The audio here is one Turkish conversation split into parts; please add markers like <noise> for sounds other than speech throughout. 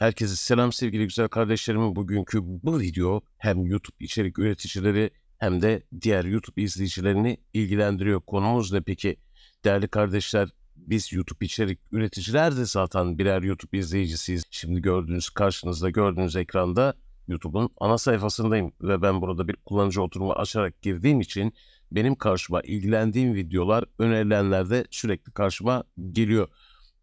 Herkese selam sevgili güzel kardeşlerim. Bugünkü bu video hem YouTube içerik üreticileri hem de diğer YouTube izleyicilerini ilgilendiriyor. Konumuz ne peki? Değerli kardeşler biz YouTube içerik üreticiler de zaten birer YouTube izleyicisiyiz. Şimdi gördüğünüz karşınızda gördüğünüz ekranda YouTube'un ana sayfasındayım ve ben burada bir kullanıcı oturumu açarak girdiğim için benim karşıma ilgilendiğim videolar önerilenlerde sürekli karşıma geliyor.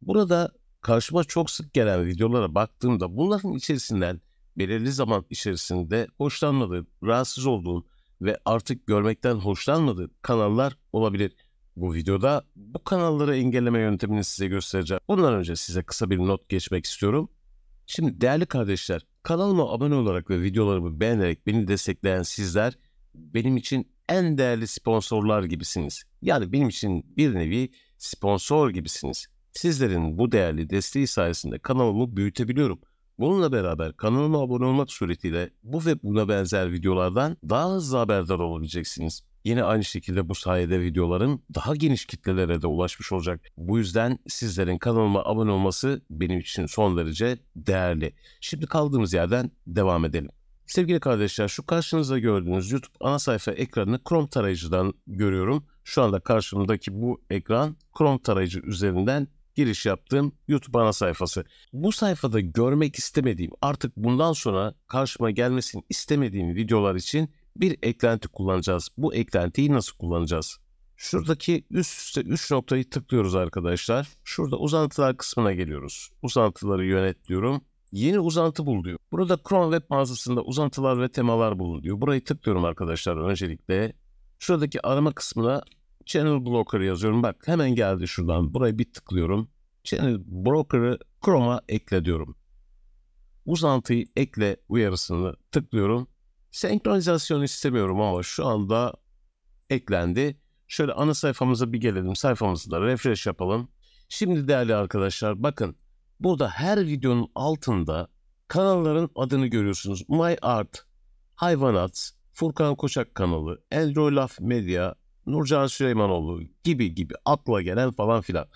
Burada karşıma çok sık gelen videolara baktığımda bunların içerisinden belirli zaman içerisinde hoşlanmadığım, rahatsız olduğum ve artık görmekten hoşlanmadığım kanallar olabilir. Bu videoda bu kanalları engelleme yöntemini size göstereceğim. Bundan önce size kısa bir not geçmek istiyorum. Şimdi değerli kardeşler, kanalıma abone olarak ve videolarımı beğenerek beni destekleyen sizler benim için en değerli sponsorlar gibisiniz. Yani benim için bir nevi sponsor gibisiniz. Sizlerin bu değerli desteği sayesinde kanalımı büyütebiliyorum. Bununla beraber kanalıma abone olmak suretiyle bu ve buna benzer videolardan daha hızlı haberdar olabileceksiniz. Yine aynı şekilde bu sayede videoların daha geniş kitlelere de ulaşmış olacak. Bu yüzden sizlerin kanalıma abone olması benim için son derece değerli. Şimdi kaldığımız yerden devam edelim. Sevgili kardeşler şu karşınızda gördüğünüz YouTube ana sayfa ekranını Chrome tarayıcıdan görüyorum. Şu anda karşımdaki bu ekran Chrome tarayıcı üzerinden giriş yaptığım YouTube ana sayfası. Bu sayfada görmek istemediğim, artık bundan sonra karşıma gelmesini istemediğim videolar için bir eklenti kullanacağız. Bu eklentiyi nasıl kullanacağız? Şuradaki üst üste 3 noktayı tıklıyoruz arkadaşlar. Şurada uzantılar kısmına geliyoruz. Uzantıları yönet diyorum. Yeni uzantı bul diyor. Burada Chrome Web mağazasında uzantılar ve temalar bulun diyor. Burayı tıklıyorum arkadaşlar öncelikle. Şuradaki arama kısmına Channel Blocker yazıyorum. Bak hemen geldi şuradan. Buraya bir tıklıyorum. Channel Broker'ı Chrome'a ekle diyorum. Uzantıyı ekle uyarısını tıklıyorum. Senkronizasyon istemiyorum ama şu anda eklendi. Şöyle ana sayfamıza bir gelelim. Sayfamızı da refresh yapalım. Şimdi değerli arkadaşlar bakın burada her videonun altında kanalların adını görüyorsunuz. My Art, Hayvanat, Furkan Koçak kanalı, Elro Love Media, Nurcan Süleymanoğlu gibi gibi akla gelen falan filan.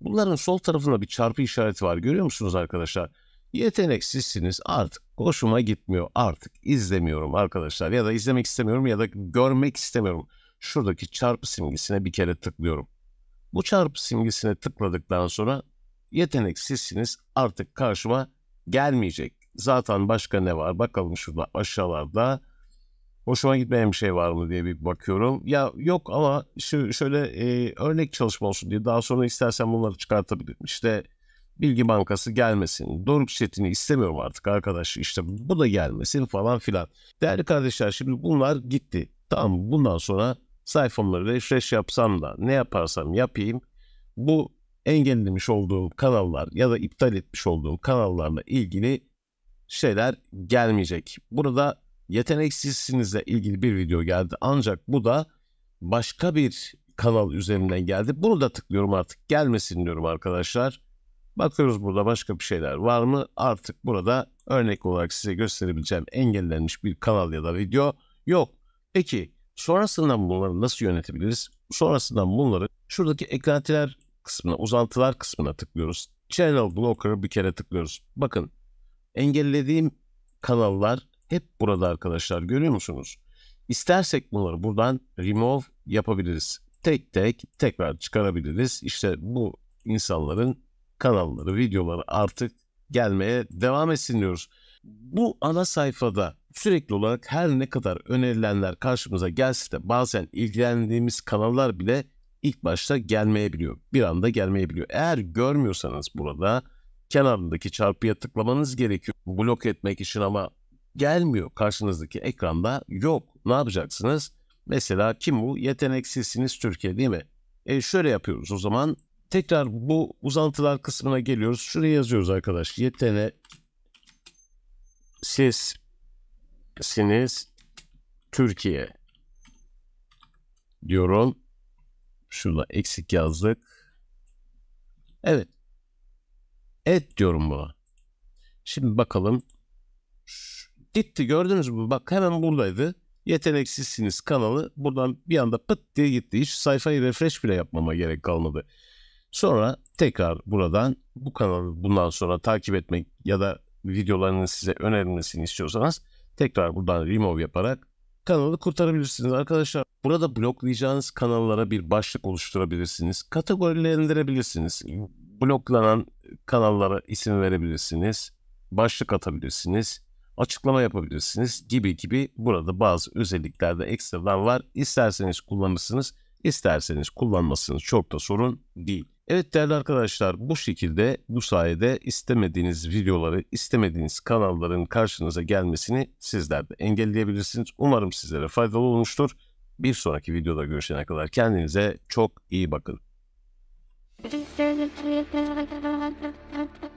Bunların sol tarafında bir çarpı işareti var görüyor musunuz arkadaşlar? Yeteneksizsiniz artık hoşuma gitmiyor artık izlemiyorum arkadaşlar ya da izlemek istemiyorum ya da görmek istemiyorum. Şuradaki çarpı simgesine bir kere tıklıyorum. Bu çarpı simgesine tıkladıktan sonra yeteneksizsiniz artık karşıma gelmeyecek. Zaten başka ne var bakalım şurada aşağılarda hoşuma gitmeyen bir şey var mı diye bir bakıyorum. Ya yok ama şu şöyle e, örnek çalışma olsun diye daha sonra istersen bunları çıkartabilirim. İşte Bilgi Bankası gelmesin. Doruk Çetin'i istemiyorum artık arkadaş. İşte bu da gelmesin falan filan. Değerli kardeşler şimdi bunlar gitti. Tamam bundan sonra sayfamları refresh yapsam da ne yaparsam yapayım bu engellemiş olduğum kanallar ya da iptal etmiş olduğum kanallarla ilgili şeyler gelmeyecek. Burada yeteneksizsinizle ilgili bir video geldi. Ancak bu da başka bir kanal üzerinden geldi. Bunu da tıklıyorum artık gelmesin diyorum arkadaşlar. Bakıyoruz burada başka bir şeyler var mı? Artık burada örnek olarak size gösterebileceğim engellenmiş bir kanal ya da video yok. Peki sonrasından bunları nasıl yönetebiliriz? Sonrasından bunları şuradaki eklentiler kısmına, uzantılar kısmına tıklıyoruz. Channel Blocker'ı bir kere tıklıyoruz. Bakın engellediğim kanallar hep burada arkadaşlar görüyor musunuz? İstersek bunları buradan remove yapabiliriz. Tek tek tekrar çıkarabiliriz. İşte bu insanların kanalları, videoları artık gelmeye devam etsin diyoruz. Bu ana sayfada sürekli olarak her ne kadar önerilenler karşımıza gelse de bazen ilgilendiğimiz kanallar bile ilk başta gelmeyebiliyor. Bir anda gelmeyebiliyor. Eğer görmüyorsanız burada kenarındaki çarpıya tıklamanız gerekiyor. Blok etmek için ama gelmiyor karşınızdaki ekranda yok. Ne yapacaksınız? Mesela kim bu? Yeteneksizsiniz Türkiye değil mi? E şöyle yapıyoruz o zaman. Tekrar bu uzantılar kısmına geliyoruz. Şuraya yazıyoruz arkadaş. Yetene siz siniz Türkiye diyorum. Şurada eksik yazdık. Evet. Et diyorum buna. Şimdi bakalım. Gitti gördünüz mü? Bak hemen buradaydı. Yeteneksizsiniz kanalı. Buradan bir anda pıt diye gitti. Hiç sayfayı refresh bile yapmama gerek kalmadı. Sonra tekrar buradan bu kanalı bundan sonra takip etmek ya da videolarının size önerilmesini istiyorsanız tekrar buradan remove yaparak kanalı kurtarabilirsiniz arkadaşlar. Burada bloklayacağınız kanallara bir başlık oluşturabilirsiniz. Kategorilendirebilirsiniz. Bloklanan kanallara isim verebilirsiniz. Başlık atabilirsiniz açıklama yapabilirsiniz gibi gibi burada bazı özelliklerde ekstradan var. İsterseniz kullanırsınız, isterseniz kullanmazsınız. Çok da sorun değil. Evet değerli arkadaşlar bu şekilde bu sayede istemediğiniz videoları istemediğiniz kanalların karşınıza gelmesini sizler de engelleyebilirsiniz. Umarım sizlere faydalı olmuştur. Bir sonraki videoda görüşene kadar kendinize çok iyi bakın. <laughs>